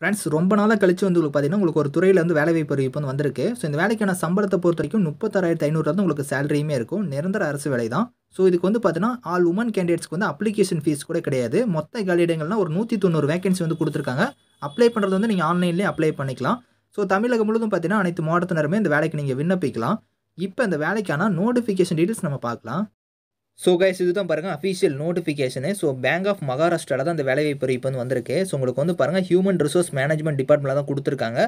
friends ரொம்ப நாளாக கழிச்சு வந்து உங்களுக்கு பார்த்தீங்கன்னா உங்களுக்கு ஒரு துறையில் வந்து வேலை வாய்ப்பு இப்போ வந்து வந்திருக்கு ஸோ இந்த வேலைக்கான சம்பளத்தை பொறுத்த வரைக்கும் முப்பத்தாறாயிரத்து வந்து உங்களுக்கு சேலரியுமே இருக்கும் நிரந்தர அரசு வேலை தான் ஸோ இதுக்கு வந்து பார்த்தீங்கன்னா ஆல் உமன் கேண்டிடேட்ஸ்க்கு வந்து அப்ளிகேஷன் ஃபீஸ் கூட கிடையாது மொத்த காலியிடங்கள்லாம் ஒரு நூற்றி தொண்ணூறு வேகன்சி வந்து கொடுத்துருக்காங்க அப்ளை பண்ணுறது வந்து நீங்கள் ஆன்லைன்லேயே அப்ளை பண்ணிக்கலாம் ஸோ தமிழகம் முழுவதும் பார்த்தீங்கன்னா அனைத்து மாவட்டத்தினருமே இந்த வேலைக்கு நீங்கள் விண்ணப்பிக்கலாம் இப்போ இந்த வேலைக்கான நோட்டிஃபிகேஷன் டீட்டெயில்ஸ் நம்ம பார்க்கலாம் ஸோ கைஸ் இது தான் பாருங்கள் official notification so bank of மகாராஷ்டிராவில் தான் அந்த வேலைவாய்ப்பு இப்போ வந்து வந்திருக்கு ஸோ உங்களுக்கு வந்து பாருங்கள் ஹியூமன் ரிசோர்ஸ் மேனேஜ்மெண்ட் டிபார்ட்மெண்ட்டில் தான் கொடுத்துருக்காங்க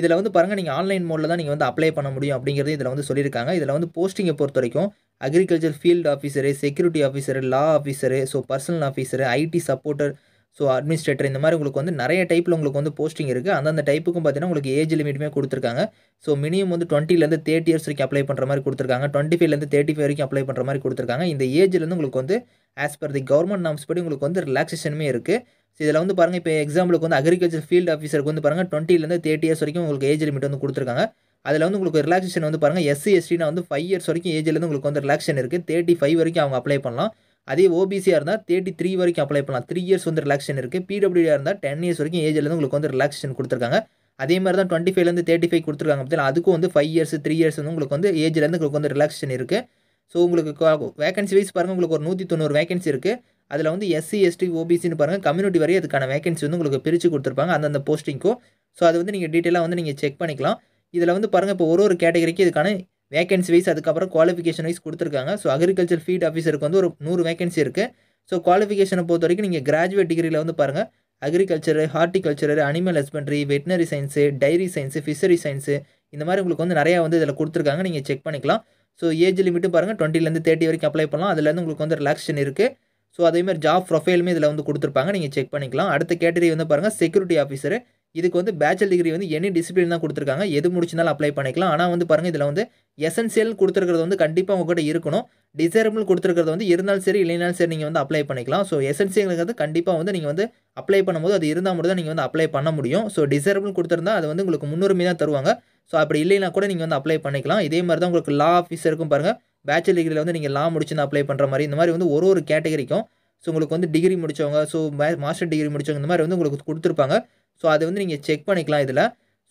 இதில் வந்து பாருங்கள் நீங்கள் ஆன்லைன் மோடில் தான் நீங்கள் வந்து அப்ளை பண்ண முடியும் அப்படிங்கிறது இதில் வந்து சொல்லியிருக்காங்க இதில் வந்து போஸ்டிங்கை பொறுத்த வரைக்கும் agriculture field officer security officer law officer so personal officer IT supporter so administrator இந்த மாதிரி உங்களுக்கு வந்து நிறைய டைப்பில் உங்களுக்கு வந்து போஸ்டிங் இருக்குது அந்தந்த டைப்புக்கும் பார்த்தீங்கன்னா உங்களுக்கு ஏஜ் லிமிட்டுமே கொடுத்துருக்காங்க ஸோ மினிமம் வந்து டுவெண்ட்டிலேருந்து தேர்ட்டி இயர்ஸ் வரைக்கும் அப்ளை பண்ணுற மாதிரி கொடுத்துருக்காங்க டுவெண்ட்டி ஃபைவ்லேருந்து தேர்ட்டி ஃபைவ் வரைக்கும் அப்ளை பண்ணுற மாதிரி கொடுத்துருக்காங்க இந்த ஏஜ்லேருந்து உங்களுக்கு வந்து as per the government norms படி உங்களுக்கு வந்து ரிலாக்ஸேஷனுமே இருக்குது ஸோ இதில் வந்து பாருங்கள் இப்போ எக்ஸாம்பிளுக்கு வந்து அக்ரிகல்ச்சர் ஃபீல்டு ஆஃபீஸருக்கு வந்து பாருங்கள் டுவெண்ட்டிலேருந்து தேர்ட்டி இயர்ஸ் வரைக்கும் உங்களுக்கு ஏஜ் லிமிட் வந்து கொடுத்துருக்காங்க அதில் வந்து உங்களுக்கு ரிலாக்ஸேஷன் வந்து பாருங்கள் எஸ்சி எஸ்டினா வந்து ஃபைவ் இயர்ஸ் வரைக்கும் ஏஜ்லேருந்து உங்களுக்கு வந்து ரிலாக்ஸேஷன் இருக்குது தேர்ட்டி ஃபைவ் வரைக்கும் அவங்க அப்ளை பண்ணலாம் அதே ஓபிசியாக இருந்தால் தேர்ட்டி த்ரீ வரைக்கும் அப்ளை பண்ணலாம் த்ரீ இயர்ஸ் வந்து ரிலாக்ஷன் இருக்குது பிடபிள்யூடியாக இருந்தால் டென் இயர்ஸ் வரைக்கும் ஏஜ்லேருந்து உங்களுக்கு வந்து ரிலாக்ஷன் கொடுத்துருக்காங்க அதே மாதிரி தான் டுவெண்ட்டி ஃபைவ்லேருந்து தேர்ட்டி ஃபைவ் கொடுத்துருக்காங்க பார்த்தீங்கன்னா அதுக்கும் வந்து ஃபைவ் இயர்ஸ் த்ரீ இயர்ஸ் வந்து உங்களுக்கு வந்து ஏஜ்லேருந்து உங்களுக்கு வந்து ரிலாக்ஷன் இருக்குது ஸோ உங்களுக்கு வேகன்சி வைஸ் பாருங்கள் உங்களுக்கு ஒரு நூற்றி தொண்ணூறு வேகன்சி இருக்குது அதில் வந்து எஸ்சி எஸ்டி ஓபிசின்னு பாருங்கள் கம்யூனிட்டி வரையும் அதுக்கான வேகன்சி வந்து உங்களுக்கு பிரித்து கொடுத்துருப்பாங்க அந்தந்த போஸ்டிங்க்கும் ஸோ அது வந்து நீங்கள் டீட்டெயிலாக வந்து நீங்கள் செக் பண்ணிக்கலாம் இதில் வந்து பாருங்கள் இப்போ ஒரு ஒரு கேட்டகரிக்கு இதுக்கான வேகன்சி வைஸ் அதுக்கப்புறம் குவாலிஃபிகேஷன் வைஸ் கொடுத்துருக்காங்க ஸோ அக்ரிகல்ச்சர் ஃபீல்ட் ஆஃபீஸருக்கு வந்து ஒரு நூறு வேகன்சி இருக்குது ஸோ குவாலிஃபிகேஷனை பொறுத்த வரைக்கும் நீங்கள் கிராஜுவேட் டிகிரியில் வந்து பாருங்கள் agriculture horticulture animal husbandry veterinary science dairy science fishery science இந்த மாதிரி உங்களுக்கு வந்து நிறையா வந்து இதில் கொடுத்துருக்காங்க நீங்கள் செக் பண்ணிக்கலாம் ஸோ ஏஜ் லிமிட்டும் பாருங்கள் டுவெண்ட்டிலேருந்து தேர்ட்டி வரைக்கும் அப்ளை பண்ணலாம் அதுலேருந்து உங்களுக்கு வந்து ரிலாக்ஷன் இருக்குது ஸோ அதேமாதிரி ஜாப் ப்ரொஃபைலுமே இதில் வந்து கொடுத்துருப்பாங்க நீங்கள் செக் பண்ணிக்கலாம் அடுத்த கேட்டகரி வந்து பாருங்கள் செக்யூரிட்டி ஆஃபீஸரு இதுக்கு வந்து பேச்சுலர் டிகிரி வந்து எனி டிசிப்ளின் தான் கொடுத்துருக்காங்க எது முடிச்சிருந்தாலும் அப்ளை பண்ணிக்கலாம் ஆனால் வந்து பாருங்கள் இதில் வந்து எசென்சியல் கொடுத்துருக்கிறது வந்து கண்டிப்பாக உங்கள்கிட்ட இருக்கணும் டிசைரபிள் கொடுத்துருக்கிறது வந்து இருந்தாலும் சரி இல்லைனாலும் சரி நீங்கள் வந்து அப்ளை பண்ணிக்கலாம் ஸோ எசென்சியலுங்கிறது கண்டிப்பாக வந்து நீங்கள் வந்து அப்ளை பண்ணும்போது அது இருந்தால் மட்டும் தான் நீங்கள் வந்து அப்ளை பண்ண முடியும் ஸோ டிசைரபிள் கொடுத்துருந்தா அது வந்து உங்களுக்கு முன்னுரிமை தான் தருவாங்க ஸோ அப்படி இல்லைனா கூட நீங்கள் வந்து அப்ளை பண்ணிக்கலாம் இதே மாதிரி தான் உங்களுக்கு லா ஆஃபீஸருக்கும் பாருங்கள் பேச்சுலர் டிகிரியில் வந்து நீங்கள் லா முடிச்சுன்னு அப்ளை பண்ணுற மாதிரி இந்த மாதிரி வந்து ஒரு ஒரு கேட்டகரிக்கும் ஸோ உங்களுக்கு வந்து டிகிரி முடித்தவங்க ஸோ மாஸ்டர் டிகிரி முடித்தவங்க இந்த மாதிரி வந்து உங்களுக்கு கொடுத்துருப்பாங்க ஸோ அது வந்து நீங்கள் செக் பண்ணிக்கலாம் இதில்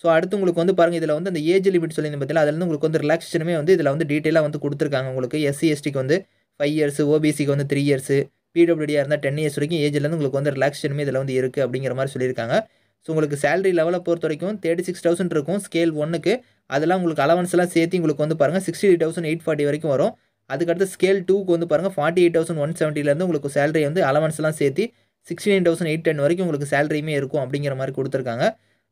ஸோ அடுத்து உங்களுக்கு வந்து பாருங்கள் இதில் வந்து அந்த ஏஜ் லிமிட் சொல்லியிருந்தேன் பார்த்தீங்களா அதில் வந்து உங்களுக்கு வந்து ரிலாக்ஸேஷனுமே வந்து இதில் வந்து டீட்டெயிலாக வந்து கொடுத்துருக்காங்க உங்களுக்கு எஸ்சி எஸ்டிக்கு வந்து ஃபைவ் இயர்ஸ் ஓபிசிக்கு வந்து த்ரீ இயர்ஸ் பிடபிள்யூடியாக இருந்தால் டென் இயர்ஸ் வரைக்கும் ஏஜ்லேருந்து உங்களுக்கு வந்து ரிலாக்ஸேஷனுமே இதில் வந்து இருக்குது அப்படிங்கிற மாதிரி சொல்லியிருக்காங்க ஸோ உங்களுக்கு சேலரி லெவலை பொறுத்த வரைக்கும் தேர்ட்டி சிக்ஸ் தௌசண்ட் இருக்கும் ஸ்கேல் ஒன்றுக்கு அதெல்லாம் உங்களுக்கு அலவன்ஸ்லாம் சேர்த்து உங்களுக்கு வந்து பாருங்கள் sixty eight thousand eight forty வரைக்கும் வரும் அதுக்கடுத்து ஸ்கேல் டூக்கு வந்து பாருங்கள் ஃபார்ட்டி எயிட் தௌசண்ட் ஒன் செவன்ட்டிலேருந்து உங்களுக்கு சேலரி வந்து அலவன்ஸ்லாம் சேர்த்து sixty nine thousand eight ten வரைக்கும் உங்களுக்கு சேலரியுமே இருக்கும் அப்படிங்கிற மாதிரி கொடுத்துருக்காங்க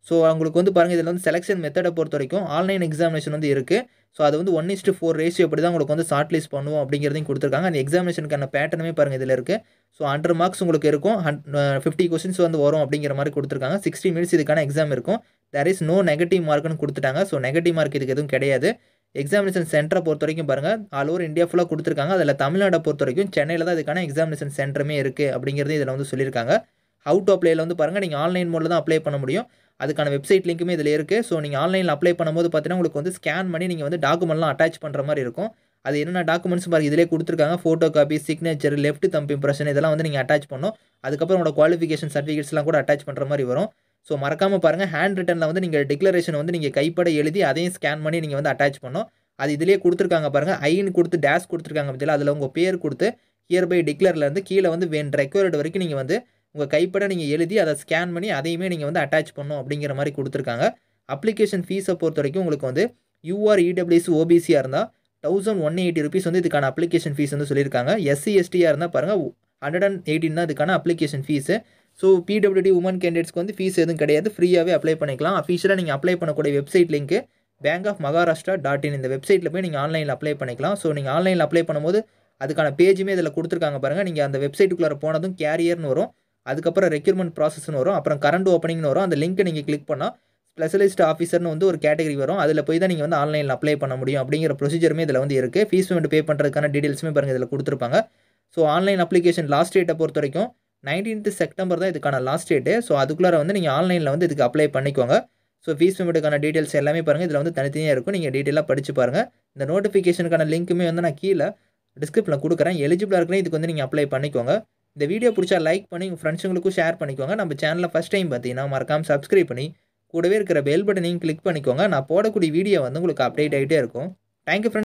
ஸோ அவங்களுக்கு வந்து பாருங்கள் இதில் வந்து செலெக்ஷன் மெத்தடை பொறுத்த வரைக்கும் ஆன்லைன் எக்ஸாமினேஷன் வந்து இருக்குது ஸோ அது வந்து ஒன் இஸ்ட்டு ஃபோர் ரேஷியோ அப்படி தான் உங்களுக்கு வந்து ஷார்ட் லிஸ்ட் பண்ணுவோம் அப்படிங்கிறதையும் கொடுத்துருக்காங்க அந்த எக்ஸாமினேஷனுக்கான பேட்டர்னுமே பாருங்கள் இதில் இருக்குது ஸோ ஹண்ட்ரட் மார்க்ஸ் உங்களுக்கு இருக்கும் ஹண்ட் ஃபிஃப்டி கொஸ்டின்ஸ் வந்து வரும் அப்படிங்கிற மாதிரி கொடுத்துருக்காங்க சிக்ஸ்டி மினிட்ஸ் இதுக்கான எக்ஸாம் இருக்கும் தேர் இஸ் நோ நெகட்டிவ் மார்க்னு கொடுத்துட்டாங்க ஸோ நெகட்டிவ் மார்க் இதுக்கு எதுவும் கிடையாது எக்ஸாமினேஷன் சென்டரை பொறுத்த வரைக்கும் பாருங்கள் ஆல் ஓவர் இந்தியா ஃபுல்லாக கொடுத்துருக்காங்க அதில் தமிழ்நாட்டை பொறுத்த வரைக்கும் சென்னையில் தான் இதுக்கான எக்ஸாமினேஷன் சென்டருமே இருக்குது அப்படிங்கிறது இதில் வந்து சொல்லியிருக்காங்க ஹவு டு அப்ளைல வந்து பாருங்கள் நீங்கள் ஆன்லைன் மோடில் தான் அப்ளை பண்ண முடியும் அதுக்கான வெப்சைட் லிங்க்குமே இதில் இருக்குது ஸோ நீங்கள் ஆன்லைனில் அப்ளை பண்ணும்போது பார்த்தீங்கன்னா உங்களுக்கு வந்து ஸ்கேன் பண்ணி நீங்கள் வந்து டாக்குமெண்ட்லாம் அட்டாச் பண்ணுற மாதிரி இருக்கும் அது என்னென்ன டாக்குமெண்ட்ஸ் பாருங்கள் இதிலே கொடுத்துருக்காங்க ஃபோட்டோ காப்பி சிக்னேச்சர் லெஃப்ட் தம்பி இம்ப்ரெஷன் இதெல்லாம் வந்து நீங்கள் அட்டாச் பண்ணணும் அதுக்கப்புறம் உங்களோட குவாலிஃபிகேஷன் சர்டிஃபிகேட்ஸ்லாம் கூட அட்டாச் பண்ணுற மாதிரி வரும் ஸோ மறக்காமல் பாருங்கள் ஹேண்ட் ரிட்டனில் வந்து நீங்கள் டிக்ளரேஷன் வந்து நீங்கள் கைப்பட எழுதி அதையும் ஸ்கேன் பண்ணி நீங்கள் வந்து அட்டாச் பண்ணோம் அது இதிலேயே கொடுத்துருக்காங்க பாருங்கள் ஐன்னு கொடுத்து டேஷ் கொடுத்துருக்காங்க பற்றியில் அதில் உங்கள் பேர் கொடுத்து ஹியர்பை டிக்ளர்லேருந்து கீழே வந்து வேன் ரெக்வயர்டு வரைக்கும் நீங்கள் வந்து உங்கள் கைப்பட நீங்கள் எழுதி அதை ஸ்கேன் பண்ணி அதையுமே நீங்கள் வந்து அட்டாச் பண்ணணும் அப்படிங்கிற மாதிரி கொடுத்துருக்காங்க அப்ளிகேஷன் ஃபீஸை பொறுத்த வரைக்கும் உங்களுக்கு வந்து யூஆர் இடபிள்யூசி ஓபிசியாக இருந்தால் தௌசண்ட் ஒன் எயிட்டி ருபீஸ் வந்து இதுக்கான அப்ளிகேஷன் ஃபீஸ் வந்து சொல்லியிருக்காங்க எஸ்சி எஸ்டியாக இருந்தால் பாருங்கள் ஹண்ட்ரட் அண்ட் எயிட்டின் தான் இதுக்கான application fees so PWD women கேண்டிடேட்ஸ்க்கு வந்து ஃபீஸ் எதுவும் கிடையாது ஃப்ரீயாகவே அப்ளை பண்ணிக்கலாம் அஃபீஷியலாக நீங்கள் அப்ளை பண்ணக்கூடிய website link bank of Maharashtra dot in இந்த வெப்சைட்டில் போய் நீங்கள் ஆன்லைனில் அப்ளை பண்ணிக்கலாம் ஸோ நீங்கள் ஆன்லைனில் அப்ளை பண்ணும்போது அதுக்கான பேஜுமே இதில் கொடுத்துருக்காங்க பாருங்கள் நீங்கள் அந்த வெப்சைட்டுக்குள்ளே போனதும் கேரியர்னு வரும் அதுக்கப்புறம் ரெக்யூர்மெண்ட் ப்ராசஸ்னு வரும் அப்புறம் கரண்ட் ஓப்பனிங்னு வரும் அந்த லிங்க்கை நீங்கள் கிளிக் பண்ணால் ஸ்பெஷலிஸ்ட் ஆஃபீஸர்னு வந்து ஒரு கேட்டகரி வரும் அதில் போய் தான் நீங்கள் வந்து ஆன்லைனில் அப்ளை பண்ண முடியும் அப்படிங்கிற ப்ரொசீஜருமே இதில் வந்து இருக்குது ஃபீஸ் பேமெண்ட் பே பண்ணுறதுக்கான டீட்டெயில்ஸுமே பாருங்கள் இதில் கொடுத்துருப்பாங்க ஸோ ஆன்லைன் அப்ளிகேஷன் லாஸ்ட் டேட்டை பொறுத்த வரைக்கும் நைன்டீன்த் செப்டம்பர் தான் இதுக்கான லாஸ்ட் டேட்டு ஸோ அதுக்குள்ளார வந்து நீங்கள் ஆன்லைனில் வந்து இதுக்கு அப்ளை பண்ணிக்கோங்க ஸோ ஃபீஸ் பேமெண்ட்டுக்கான டீட்டெயில்ஸ் எல்லாமே பாருங்கள் இதில் வந்து தனித்தனியாக இருக்கும் நீங்கள் டீட்டெயிலாக படித்து பாருங்கள் இந்த நோட்டிஃபிகேஷனுக்கான லிங்க்குமே வந்து நான் கீழே டிஸ்கிரிப்ஷனில் கொடுக்குறேன் எலிஜிபிளாக இருக்கிறேன் இதுக்கு வந்து நீங்கள் அப்ளை பண்ணிக்கோங்க இந்த வீடியோ பிடிச்சா லைக் பண்ணி உங்கள் ஃப்ரெண்ட்ஸுங்களுக்கும் ஷேர் பண்ணிக்கோங்க நம்ம சேனலில் ஃபஸ்ட் டைம் பார்த்தீங்கன்னா மறக்காமல் சப்ஸ்கிரைப் பண்ணி கூடவே இருக்கிற பெல் பட்டனையும் கிளிக் பண்ணிக்கோங்க நான் போடக்கூடிய வீடியோ வந்து உங்களுக்கு அப்டேட் ஆகிட்டே இருக்கும் தேங்க்யூ ஃப்ரெண்ட்ஸ்